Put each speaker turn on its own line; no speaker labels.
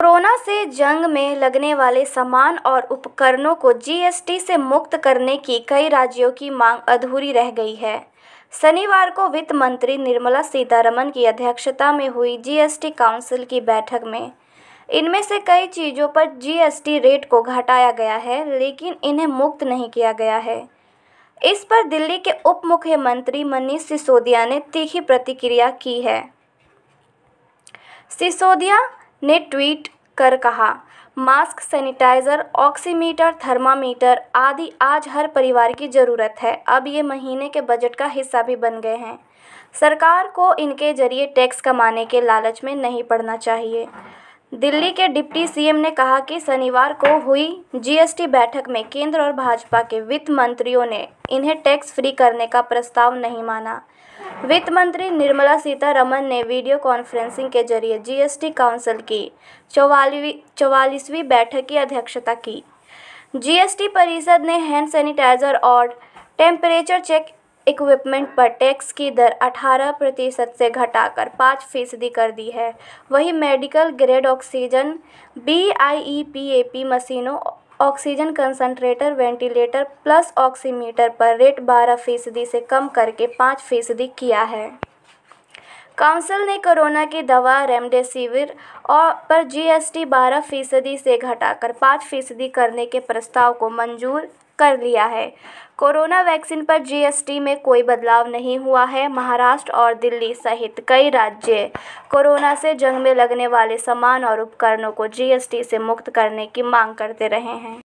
corona से जंग में लगने वाले सामान और उपकरणों को जीएसटी से मुक्त करने की कई राज्यों की मांग अधूरी रह गई है शनिवार को वित्त मंत्री निर्मला सीतारमन की अध्यक्षता में हुई जीएसटी काउंसिल की बैठक में इनमें से कई चीज़ों पर जीएसटी रेट को घटाया गया है लेकिन इन्हें मुक्त नहीं किया गया है इस पर दिल्ली के उप मुख्यमंत्री मनीष सिसोदिया ने तीखी प्रतिक्रिया की है सिसोदिया ने ट्वीट कर कहा मास्क सैनिटाइज़र ऑक्सीमीटर थर्मामीटर आदि आज हर परिवार की ज़रूरत है अब ये महीने के बजट का हिस्सा भी बन गए हैं सरकार को इनके जरिए टैक्स कमाने के लालच में नहीं पड़ना चाहिए दिल्ली के डिप्टी सीएम ने कहा कि शनिवार को हुई जीएसटी बैठक में केंद्र और भाजपा के वित्त मंत्रियों ने इन्हें टैक्स फ्री करने का प्रस्ताव नहीं माना वित्त मंत्री निर्मला सीतारमन ने वीडियो कॉन्फ्रेंसिंग के जरिए जीएसटी काउंसिल की चौवालीवी चौवालीसवीं बैठक की अध्यक्षता की जीएसटी परिषद ने हैंड सैनिटाइजर और टेम्परेचर चेक इक्विपमेंट पर टैक्स की दर अठारह प्रतिशत से घटाकर पाँच फीसदी कर दी है वही medical grade oxygen B I E P A P मशीनों oxygen concentrator ventilator plus oximeter पर रेट बारह फीसदी से कम करके पाँच फीसदी किया है काउंसिल ने कोरोना की दवा रेमडेसिविर और पर जीएसटी 12 फीसदी से घटाकर 5 फीसदी करने के प्रस्ताव को मंजूर कर लिया है कोरोना वैक्सीन पर जीएसटी में कोई बदलाव नहीं हुआ है महाराष्ट्र और दिल्ली सहित कई राज्य कोरोना से जंग में लगने वाले सामान और उपकरणों को जीएसटी से मुक्त करने की मांग करते रहे हैं